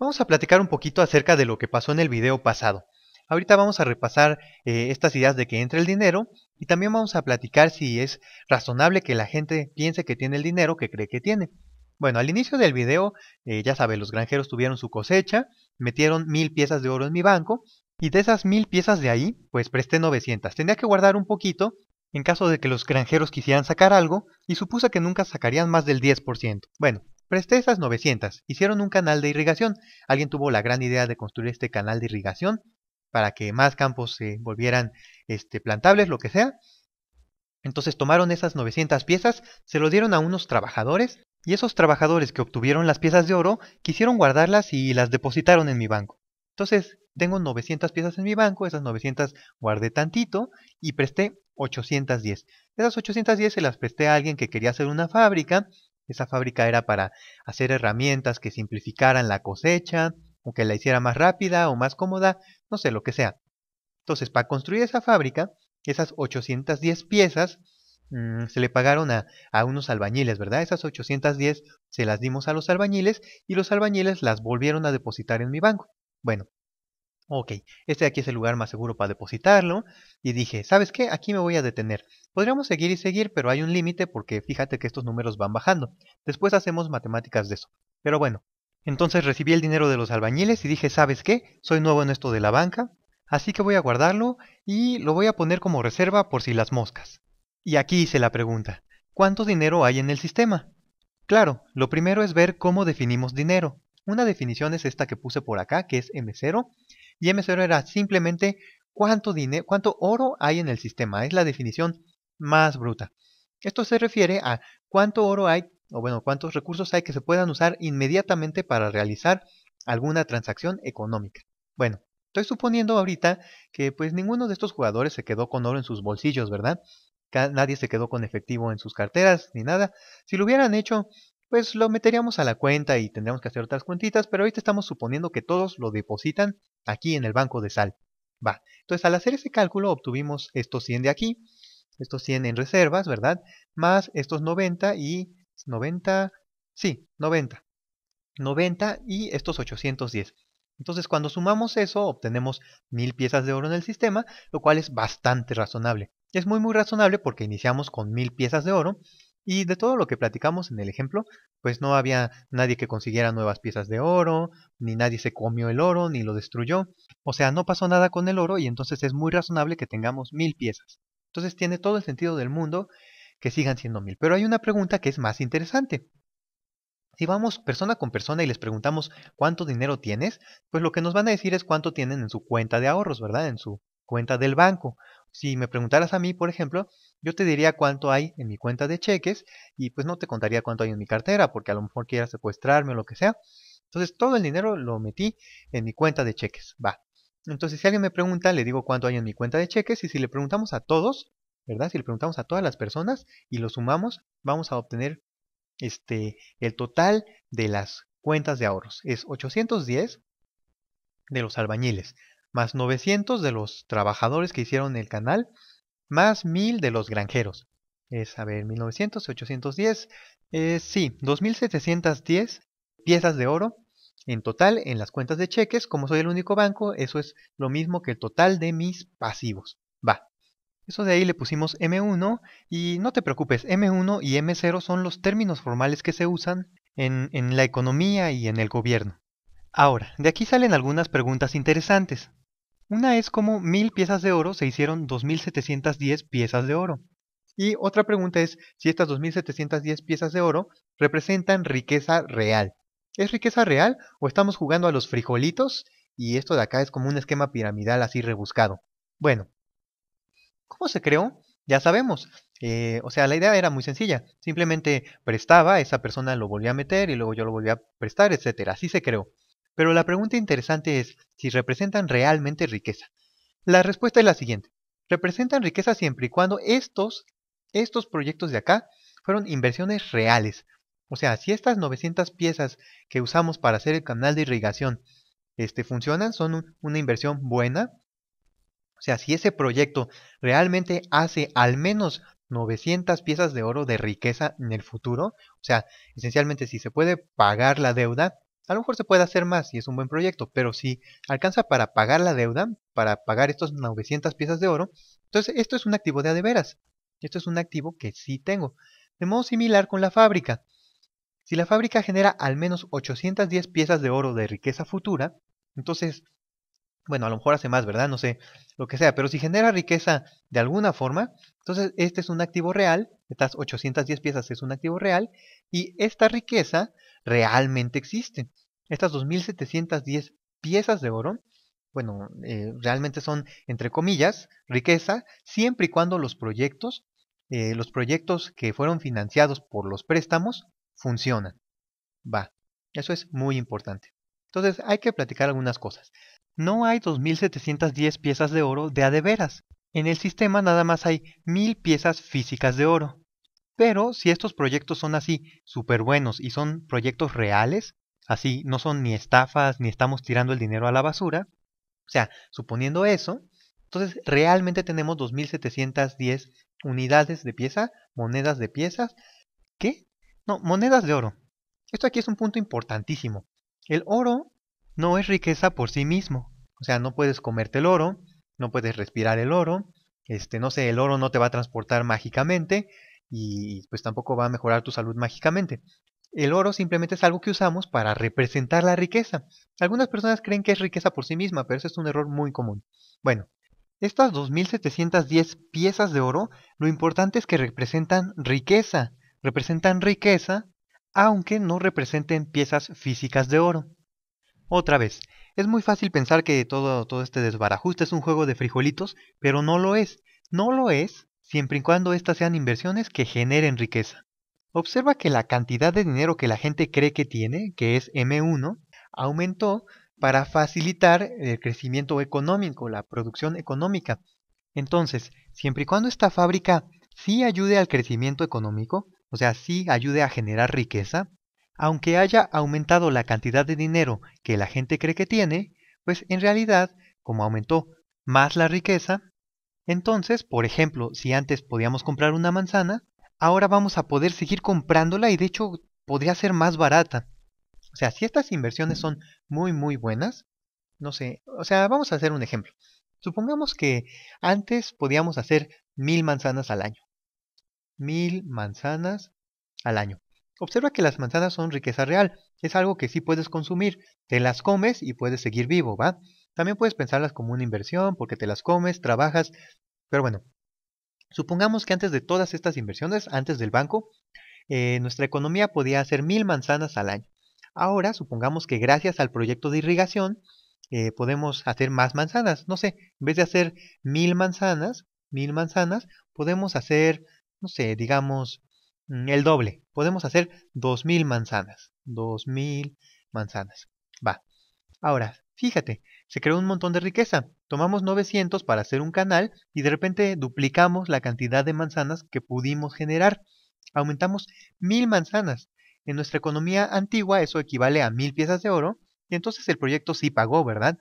Vamos a platicar un poquito acerca de lo que pasó en el video pasado. Ahorita vamos a repasar eh, estas ideas de que entra el dinero y también vamos a platicar si es razonable que la gente piense que tiene el dinero que cree que tiene. Bueno, al inicio del video, eh, ya saben, los granjeros tuvieron su cosecha, metieron mil piezas de oro en mi banco y de esas mil piezas de ahí, pues presté 900. Tenía que guardar un poquito en caso de que los granjeros quisieran sacar algo y supuse que nunca sacarían más del 10%. Bueno, Presté esas 900. Hicieron un canal de irrigación. Alguien tuvo la gran idea de construir este canal de irrigación para que más campos se volvieran este, plantables, lo que sea. Entonces tomaron esas 900 piezas, se lo dieron a unos trabajadores y esos trabajadores que obtuvieron las piezas de oro quisieron guardarlas y las depositaron en mi banco. Entonces tengo 900 piezas en mi banco, esas 900 guardé tantito y presté 810. Esas 810 se las presté a alguien que quería hacer una fábrica esa fábrica era para hacer herramientas que simplificaran la cosecha, o que la hiciera más rápida o más cómoda, no sé, lo que sea. Entonces, para construir esa fábrica, esas 810 piezas mm, se le pagaron a, a, unos albañiles, ¿verdad? Esas 810 se las dimos a los albañiles y los albañiles las volvieron a depositar en mi banco. Bueno, Ok, este aquí es el lugar más seguro para depositarlo. Y dije, ¿sabes qué? Aquí me voy a detener. Podríamos seguir y seguir, pero hay un límite porque fíjate que estos números van bajando. Después hacemos matemáticas de eso. Pero bueno, entonces recibí el dinero de los albañiles y dije, ¿sabes qué? Soy nuevo en esto de la banca, así que voy a guardarlo y lo voy a poner como reserva por si las moscas. Y aquí hice la pregunta, ¿cuánto dinero hay en el sistema? Claro, lo primero es ver cómo definimos dinero. Una definición es esta que puse por acá, que es M0, y M0 era simplemente cuánto, dinero, cuánto oro hay en el sistema. Es la definición más bruta. Esto se refiere a cuánto oro hay, o bueno, cuántos recursos hay que se puedan usar inmediatamente para realizar alguna transacción económica. Bueno, estoy suponiendo ahorita que pues ninguno de estos jugadores se quedó con oro en sus bolsillos, ¿verdad? Nadie se quedó con efectivo en sus carteras ni nada. Si lo hubieran hecho, pues lo meteríamos a la cuenta y tendríamos que hacer otras cuentitas, pero ahorita estamos suponiendo que todos lo depositan aquí en el banco de sal. Va, entonces al hacer ese cálculo obtuvimos estos 100 de aquí, estos 100 en reservas, ¿verdad? Más estos 90 y 90, sí, 90. 90 y estos 810. Entonces cuando sumamos eso obtenemos 1000 piezas de oro en el sistema, lo cual es bastante razonable. Es muy muy razonable porque iniciamos con 1000 piezas de oro y de todo lo que platicamos en el ejemplo, pues no había nadie que consiguiera nuevas piezas de oro, ni nadie se comió el oro, ni lo destruyó. O sea, no pasó nada con el oro y entonces es muy razonable que tengamos mil piezas. Entonces tiene todo el sentido del mundo que sigan siendo mil. Pero hay una pregunta que es más interesante. Si vamos persona con persona y les preguntamos cuánto dinero tienes, pues lo que nos van a decir es cuánto tienen en su cuenta de ahorros, ¿verdad? En su cuenta del banco. Si me preguntaras a mí, por ejemplo, yo te diría cuánto hay en mi cuenta de cheques y pues no te contaría cuánto hay en mi cartera porque a lo mejor quiera secuestrarme o lo que sea. Entonces todo el dinero lo metí en mi cuenta de cheques. Va. Entonces si alguien me pregunta, le digo cuánto hay en mi cuenta de cheques y si le preguntamos a todos, ¿verdad? Si le preguntamos a todas las personas y lo sumamos, vamos a obtener este, el total de las cuentas de ahorros. Es 810 de los albañiles, más 900 de los trabajadores que hicieron el canal, más 1000 de los granjeros. Es, a ver, 1900, 810, sí, 2710 piezas de oro. En total, en las cuentas de cheques, como soy el único banco, eso es lo mismo que el total de mis pasivos. Va. Eso de ahí le pusimos M1 y no te preocupes, M1 y M0 son los términos formales que se usan en la economía y en el gobierno. Ahora, de aquí salen algunas preguntas interesantes. Una es como mil piezas de oro se hicieron 2710 piezas de oro. Y otra pregunta es si estas 2710 piezas de oro representan riqueza real. ¿Es riqueza real o estamos jugando a los frijolitos? Y esto de acá es como un esquema piramidal así rebuscado. Bueno, ¿cómo se creó? Ya sabemos. Eh, o sea, la idea era muy sencilla. Simplemente prestaba, esa persona lo volvía a meter y luego yo lo volvía a prestar, etc. Así se creó. Pero la pregunta interesante es si representan realmente riqueza. La respuesta es la siguiente. Representan riqueza siempre y cuando estos, estos proyectos de acá fueron inversiones reales. O sea, si estas 900 piezas que usamos para hacer el canal de irrigación este, funcionan, son una inversión buena. O sea, si ese proyecto realmente hace al menos 900 piezas de oro de riqueza en el futuro, o sea, esencialmente si se puede pagar la deuda, a lo mejor se puede hacer más y es un buen proyecto, pero si alcanza para pagar la deuda, para pagar estos 900 piezas de oro, entonces esto es un activo de adeveras, Esto es un activo que sí tengo. De modo similar con la fábrica. Si la fábrica genera al menos 810 piezas de oro de riqueza futura, entonces, bueno, a lo mejor hace más, ¿verdad? No sé, lo que sea, pero si genera riqueza de alguna forma, entonces este es un activo real, estas 810 piezas es un activo real, y esta riqueza realmente existen. Estas 2.710 piezas de oro, bueno, eh, realmente son, entre comillas, riqueza, siempre y cuando los proyectos, eh, los proyectos que fueron financiados por los préstamos, funcionan. Va, eso es muy importante. Entonces hay que platicar algunas cosas. No hay 2.710 piezas de oro de a de veras. En el sistema nada más hay 1.000 piezas físicas de oro. Pero si estos proyectos son así súper buenos y son proyectos reales, así no son ni estafas ni estamos tirando el dinero a la basura, o sea, suponiendo eso, entonces realmente tenemos 2.710 unidades de pieza, monedas de piezas, ¿qué? No, monedas de oro. Esto aquí es un punto importantísimo. El oro no es riqueza por sí mismo. O sea, no puedes comerte el oro, no puedes respirar el oro, este, no sé, el oro no te va a transportar mágicamente, y pues tampoco va a mejorar tu salud mágicamente. El oro simplemente es algo que usamos para representar la riqueza. Algunas personas creen que es riqueza por sí misma, pero ese es un error muy común. Bueno, estas 2710 piezas de oro, lo importante es que representan riqueza. Representan riqueza, aunque no representen piezas físicas de oro. Otra vez, es muy fácil pensar que todo, todo este desbarajuste es un juego de frijolitos, pero no lo es. No lo es siempre y cuando estas sean inversiones que generen riqueza. Observa que la cantidad de dinero que la gente cree que tiene, que es M1, aumentó para facilitar el crecimiento económico, la producción económica. Entonces, siempre y cuando esta fábrica sí ayude al crecimiento económico, o sea, sí ayude a generar riqueza, aunque haya aumentado la cantidad de dinero que la gente cree que tiene, pues en realidad, como aumentó más la riqueza, entonces, por ejemplo, si antes podíamos comprar una manzana, ahora vamos a poder seguir comprándola y de hecho podría ser más barata. O sea, si estas inversiones son muy, muy buenas, no sé, o sea, vamos a hacer un ejemplo. Supongamos que antes podíamos hacer mil manzanas al año. Mil manzanas al año. Observa que las manzanas son riqueza real, es algo que sí puedes consumir, te las comes y puedes seguir vivo, ¿va? También puedes pensarlas como una inversión porque te las comes, trabajas, pero bueno, supongamos que antes de todas estas inversiones, antes del banco, eh, nuestra economía podía hacer mil manzanas al año. Ahora, supongamos que gracias al proyecto de irrigación, eh, podemos hacer más manzanas. No sé, en vez de hacer mil manzanas, mil manzanas, podemos hacer, no sé, digamos, mm, el doble. Podemos hacer dos mil manzanas. Dos mil manzanas. Va. Ahora, fíjate, se creó un montón de riqueza. Tomamos 900 para hacer un canal y de repente duplicamos la cantidad de manzanas que pudimos generar. Aumentamos mil manzanas. En nuestra economía antigua eso equivale a mil piezas de oro y entonces el proyecto sí pagó, ¿verdad?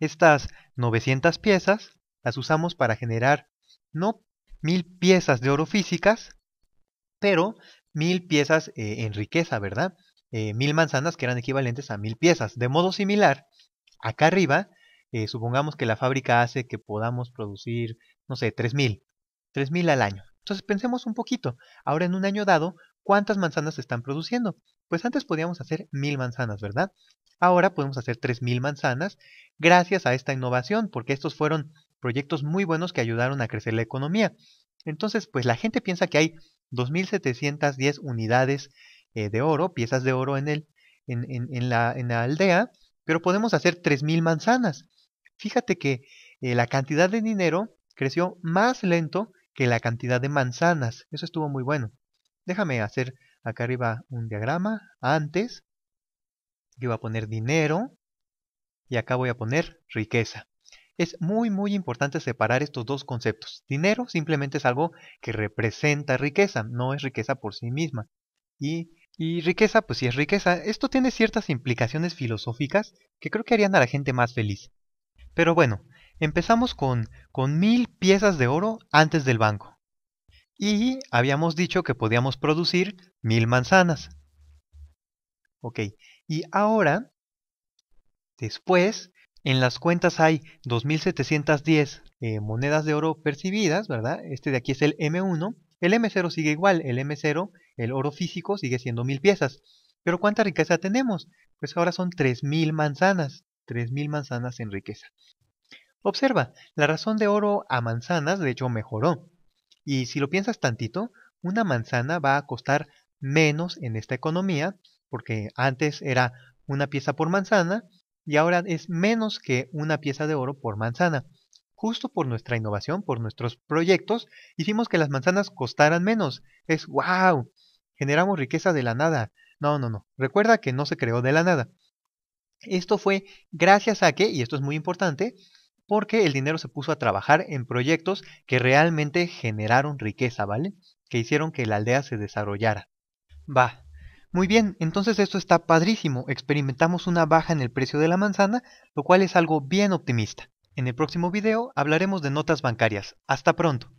Estas 900 piezas las usamos para generar no mil piezas de oro físicas, pero mil piezas eh, en riqueza, ¿verdad? Eh, mil manzanas que eran equivalentes a mil piezas. De modo similar, Acá arriba, eh, supongamos que la fábrica hace que podamos producir, no sé, 3.000, 3.000 al año. Entonces pensemos un poquito, ahora en un año dado, ¿cuántas manzanas se están produciendo? Pues antes podíamos hacer 1.000 manzanas, ¿verdad? Ahora podemos hacer 3.000 manzanas gracias a esta innovación, porque estos fueron proyectos muy buenos que ayudaron a crecer la economía. Entonces, pues la gente piensa que hay 2.710 unidades eh, de oro, piezas de oro en, el, en, en, la, en la aldea, pero podemos hacer 3.000 manzanas. Fíjate que eh, la cantidad de dinero creció más lento que la cantidad de manzanas. Eso estuvo muy bueno. Déjame hacer acá arriba un diagrama. Antes, yo voy a poner dinero y acá voy a poner riqueza. Es muy muy importante separar estos dos conceptos. Dinero simplemente es algo que representa riqueza, no es riqueza por sí misma. Y y riqueza, pues si es riqueza. Esto tiene ciertas implicaciones filosóficas que creo que harían a la gente más feliz. Pero bueno, empezamos con, con mil piezas de oro antes del banco. Y habíamos dicho que podíamos producir mil manzanas. Ok, y ahora, después, en las cuentas hay 2.710 eh, monedas de oro percibidas, ¿verdad? Este de aquí es el M1. El M0 sigue igual, el M0, el oro físico, sigue siendo mil piezas. Pero ¿cuánta riqueza tenemos? Pues ahora son 3.000 manzanas, 3.000 manzanas en riqueza. Observa, la razón de oro a manzanas de hecho mejoró. Y si lo piensas tantito, una manzana va a costar menos en esta economía, porque antes era una pieza por manzana y ahora es menos que una pieza de oro por manzana justo por nuestra innovación, por nuestros proyectos, hicimos que las manzanas costaran menos. Es wow, generamos riqueza de la nada. No, no, no. Recuerda que no se creó de la nada. Esto fue gracias a que, y esto es muy importante, porque el dinero se puso a trabajar en proyectos que realmente generaron riqueza, ¿vale? Que hicieron que la aldea se desarrollara. Va, muy bien, entonces esto está padrísimo. Experimentamos una baja en el precio de la manzana, lo cual es algo bien optimista. En el próximo video hablaremos de notas bancarias. ¡Hasta pronto!